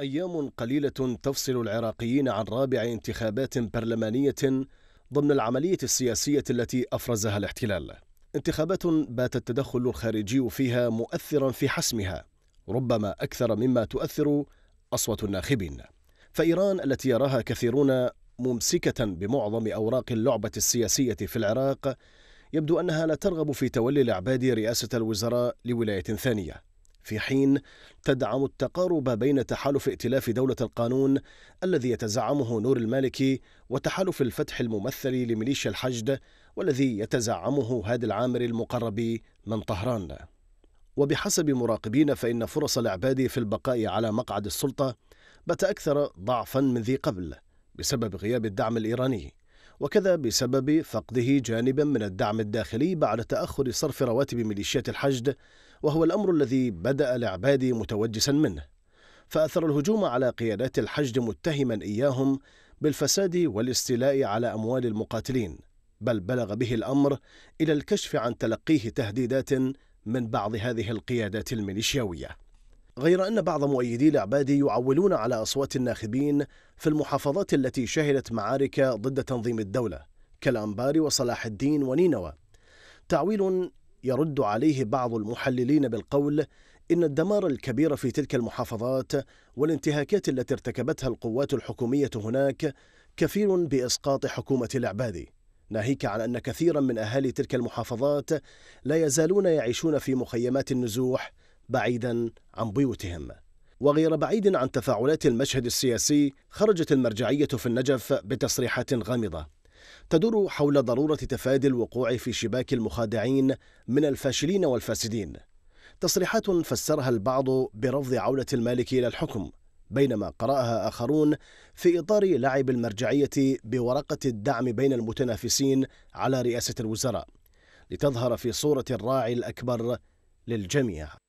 أيام قليلة تفصل العراقيين عن رابع انتخابات برلمانية ضمن العملية السياسية التي أفرزها الاحتلال. انتخابات بات التدخل الخارجي فيها مؤثرا في حسمها، ربما أكثر مما تؤثر أصوات الناخبين. فإيران التي يراها كثيرون ممسكة بمعظم أوراق اللعبة السياسية في العراق، يبدو أنها لا ترغب في تولي العباد رئاسة الوزراء لولاية ثانية. في حين تدعم التقارب بين تحالف ائتلاف دولة القانون الذي يتزعمه نور المالكي وتحالف الفتح الممثل لميليشيا الحشد والذي يتزعمه هادي العامر المقرب من طهران وبحسب مراقبين فإن فرص العبادي في البقاء على مقعد السلطة بات أكثر ضعفا من ذي قبل بسبب غياب الدعم الإيراني وكذا بسبب فقده جانبا من الدعم الداخلي بعد تأخر صرف رواتب ميليشيات الحشد وهو الأمر الذي بدأ العبادي متوجسا منه فأثر الهجوم على قيادات الحشد متهما إياهم بالفساد والاستيلاء على أموال المقاتلين بل بلغ به الأمر إلى الكشف عن تلقيه تهديدات من بعض هذه القيادات الميليشياويه غير أن بعض مؤيدي العبادي يعولون على أصوات الناخبين في المحافظات التي شهدت معارك ضد تنظيم الدولة كالأنبار وصلاح الدين ونينوى تعويل يرد عليه بعض المحللين بالقول إن الدمار الكبير في تلك المحافظات والانتهاكات التي ارتكبتها القوات الحكومية هناك كفيل بإسقاط حكومة العبادي ناهيك عن أن كثيرا من أهالي تلك المحافظات لا يزالون يعيشون في مخيمات النزوح بعيدا عن بيوتهم وغير بعيد عن تفاعلات المشهد السياسي خرجت المرجعية في النجف بتصريحات غامضة تدور حول ضرورة تفادي الوقوع في شباك المخادعين من الفاشلين والفاسدين تصريحات فسرها البعض برفض عودة المالك إلى الحكم بينما قرأها آخرون في إطار لعب المرجعية بورقة الدعم بين المتنافسين على رئاسة الوزراء لتظهر في صورة الراعي الأكبر للجميع